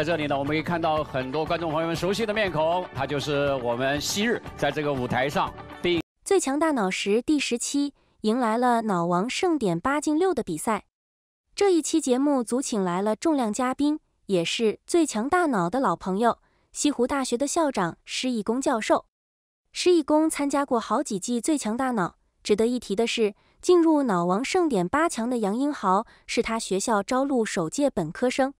在这里呢，我们可以看到很多观众朋友们熟悉的面孔，他就是我们昔日在这个舞台上第最强大脑时第十期迎来了脑王盛典八进六的比赛。这一期节目组请来了重量嘉宾，也是最强大脑的老朋友，西湖大学的校长施一公教授。施一公参加过好几季最强大脑。值得一提的是，进入脑王盛典八强的杨英豪是他学校招录首届本科生。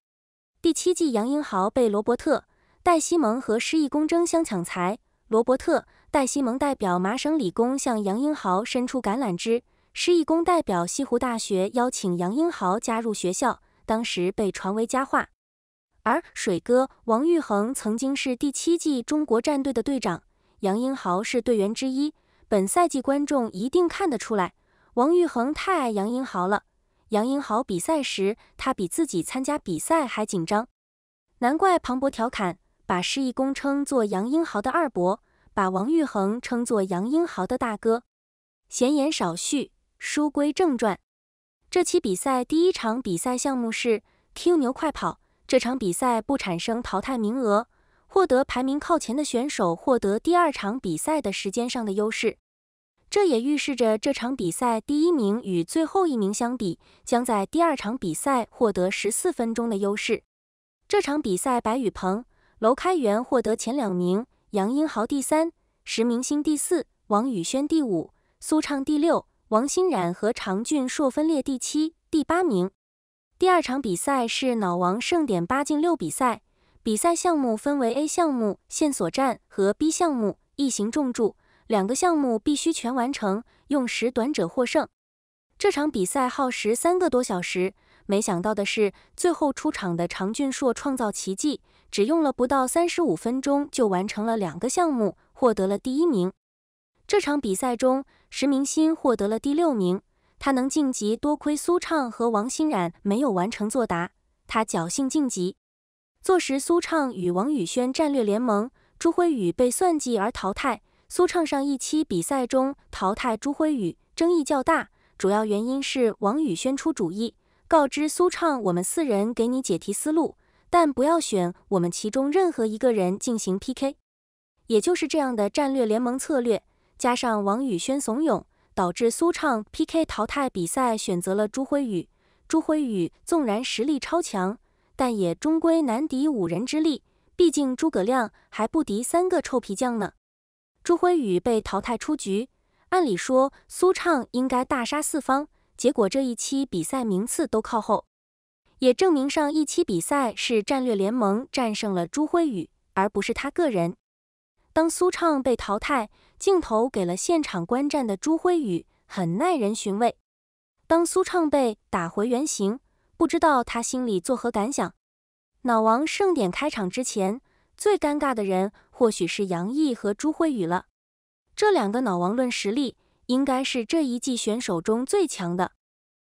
第七季，杨英豪被罗伯特、戴西蒙和失一公争相抢财。罗伯特、戴西蒙代表麻省理工向杨英豪伸出橄榄枝，失一公代表西湖大学邀请杨英豪加入学校，当时被传为佳话。而水哥王玉珩曾经是第七季中国战队的队长，杨英豪是队员之一。本赛季观众一定看得出来，王玉恒太爱杨英豪了。杨英豪比赛时，他比自己参加比赛还紧张，难怪庞博调侃，把施一公称作杨英豪的二伯，把王玉恒称作杨英豪的大哥。闲言少叙，书归正传。这期比赛第一场比赛项目是 Q 牛快跑，这场比赛不产生淘汰名额，获得排名靠前的选手获得第二场比赛的时间上的优势。这也预示着这场比赛第一名与最后一名相比，将在第二场比赛获得十四分钟的优势。这场比赛，白宇鹏、娄开元获得前两名，杨英豪第三，石明星第四，王宇轩第五，苏畅第六，王欣冉和常俊硕分列第七、第八名。第二场比赛是脑王盛典八进六比赛，比赛项目分为 A 项目线索站和 B 项目异形重注。两个项目必须全完成，用时短者获胜。这场比赛耗时三个多小时。没想到的是，最后出场的常俊硕创造奇迹，只用了不到三十五分钟就完成了两个项目，获得了第一名。这场比赛中，石明鑫获得了第六名。他能晋级多亏苏畅和王欣冉没有完成作答，他侥幸晋级。坐实苏畅与王宇轩战略联盟，朱辉宇被算计而淘汰。苏畅上一期比赛中淘汰朱辉宇，争议较大，主要原因是王宇轩出主意，告知苏畅我们四人给你解题思路，但不要选我们其中任何一个人进行 PK，也就是这样的战略联盟策略，加上王宇轩怂恿，导致苏畅 PK 淘汰比赛选择了朱辉宇。朱辉宇纵然实力超强，但也终归难敌五人之力，毕竟诸葛亮还不敌三个臭皮匠呢。朱辉宇被淘汰出局，按理说苏畅应该大杀四方，结果这一期比赛名次都靠后，也证明上一期比赛是战略联盟战胜了朱辉宇，而不是他个人。当苏畅被淘汰，镜头给了现场观战的朱辉宇，很耐人寻味。当苏畅被打回原形，不知道他心里作何感想。脑王盛典开场之前，最尴尬的人。或许是杨毅和朱辉宇了，这两个脑王论实力应该是这一季选手中最强的。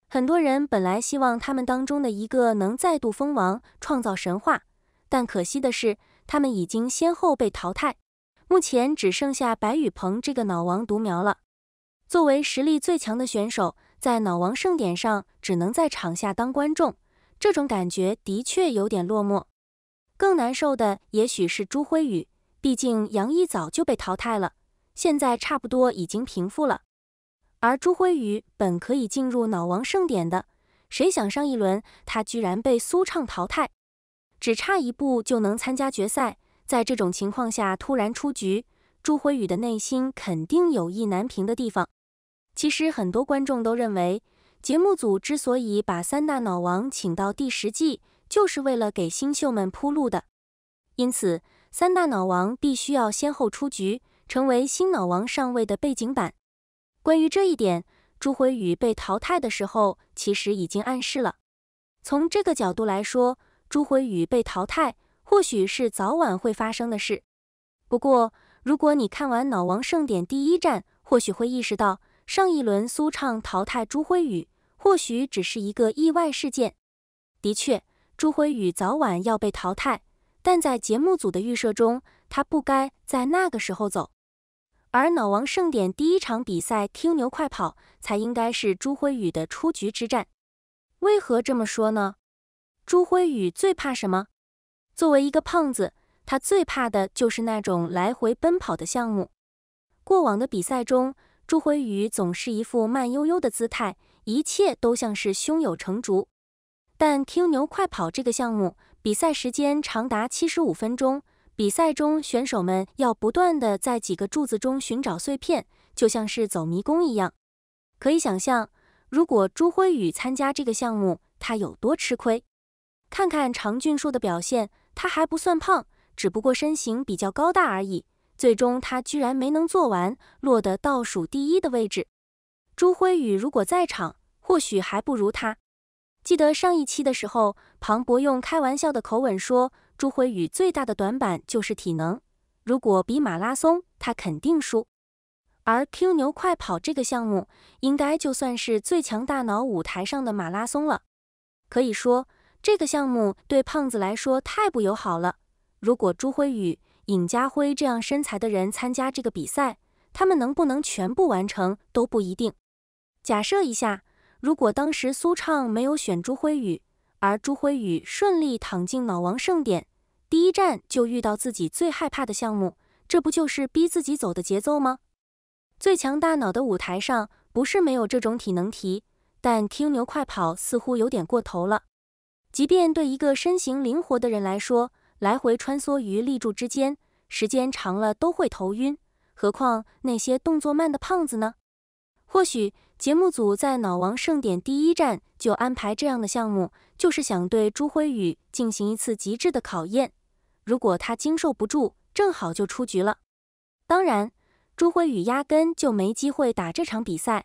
很多人本来希望他们当中的一个能再度封王，创造神话，但可惜的是，他们已经先后被淘汰。目前只剩下白宇鹏这个脑王独苗了。作为实力最强的选手，在脑王盛典上只能在场下当观众，这种感觉的确有点落寞。更难受的也许是朱辉宇。毕竟杨毅早就被淘汰了，现在差不多已经平复了。而朱辉宇本可以进入脑王盛典的，谁想上一轮他居然被苏畅淘汰，只差一步就能参加决赛，在这种情况下突然出局，朱辉宇的内心肯定有意难平的地方。其实很多观众都认为，节目组之所以把三大脑王请到第十季，就是为了给新秀们铺路的，因此。三大脑王必须要先后出局，成为新脑王上位的背景板。关于这一点，朱辉宇被淘汰的时候，其实已经暗示了。从这个角度来说，朱辉宇被淘汰，或许是早晚会发生的事。不过，如果你看完《脑王盛典》第一站，或许会意识到，上一轮苏畅淘汰朱辉宇，或许只是一个意外事件。的确，朱辉宇早晚要被淘汰。但在节目组的预设中，他不该在那个时候走，而脑王盛典第一场比赛 Q 牛快跑才应该是朱辉宇的出局之战。为何这么说呢？朱辉宇最怕什么？作为一个胖子，他最怕的就是那种来回奔跑的项目。过往的比赛中，朱辉宇总是一副慢悠悠的姿态，一切都像是胸有成竹。但 Q 牛快跑这个项目。比赛时间长达七十五分钟，比赛中选手们要不断的在几个柱子中寻找碎片，就像是走迷宫一样。可以想象，如果朱辉宇参加这个项目，他有多吃亏。看看常俊树的表现，他还不算胖，只不过身形比较高大而已。最终他居然没能做完，落得倒数第一的位置。朱辉宇如果在场，或许还不如他。记得上一期的时候，庞博用开玩笑的口吻说，朱辉宇最大的短板就是体能，如果比马拉松，他肯定输。而 Q 牛快跑这个项目，应该就算是最强大脑舞台上的马拉松了。可以说，这个项目对胖子来说太不友好了。如果朱辉宇、尹家辉这样身材的人参加这个比赛，他们能不能全部完成都不一定。假设一下。如果当时苏畅没有选朱辉宇，而朱辉宇顺利躺进脑王盛典，第一站就遇到自己最害怕的项目，这不就是逼自己走的节奏吗？最强大脑的舞台上不是没有这种体能题，但 Q 牛快跑似乎有点过头了。即便对一个身形灵活的人来说，来回穿梭于立柱之间，时间长了都会头晕，何况那些动作慢的胖子呢？或许。节目组在脑王盛典第一站就安排这样的项目，就是想对朱辉宇进行一次极致的考验。如果他经受不住，正好就出局了。当然，朱辉宇压根就没机会打这场比赛。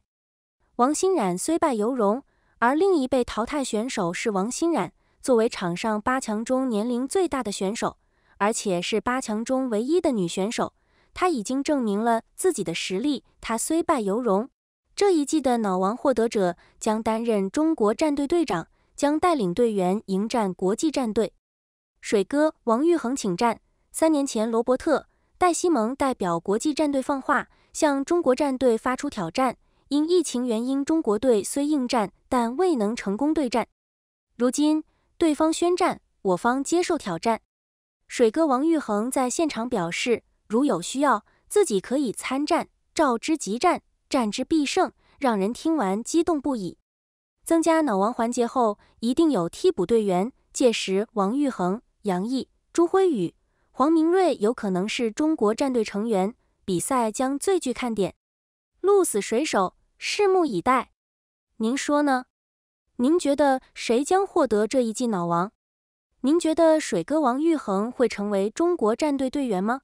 王欣冉虽败犹荣，而另一被淘汰选手是王欣冉。作为场上八强中年龄最大的选手，而且是八强中唯一的女选手，她已经证明了自己的实力。她虽败犹荣。这一季的脑王获得者将担任中国战队队长，将带领队员迎战国际战队。水哥王玉恒请战。三年前，罗伯特·戴西蒙代表国际战队放话，向中国战队发出挑战。因疫情原因，中国队虽应战，但未能成功对战。如今，对方宣战，我方接受挑战。水哥王玉恒在现场表示，如有需要，自己可以参战，召之即战。战之必胜，让人听完激动不已。增加脑王环节后，一定有替补队员。届时，王玉恒、杨毅、朱辉宇、黄明瑞有可能是中国战队成员。比赛将最具看点，鹿死谁手，拭目以待。您说呢？您觉得谁将获得这一季脑王？您觉得水哥王玉恒会成为中国战队队员吗？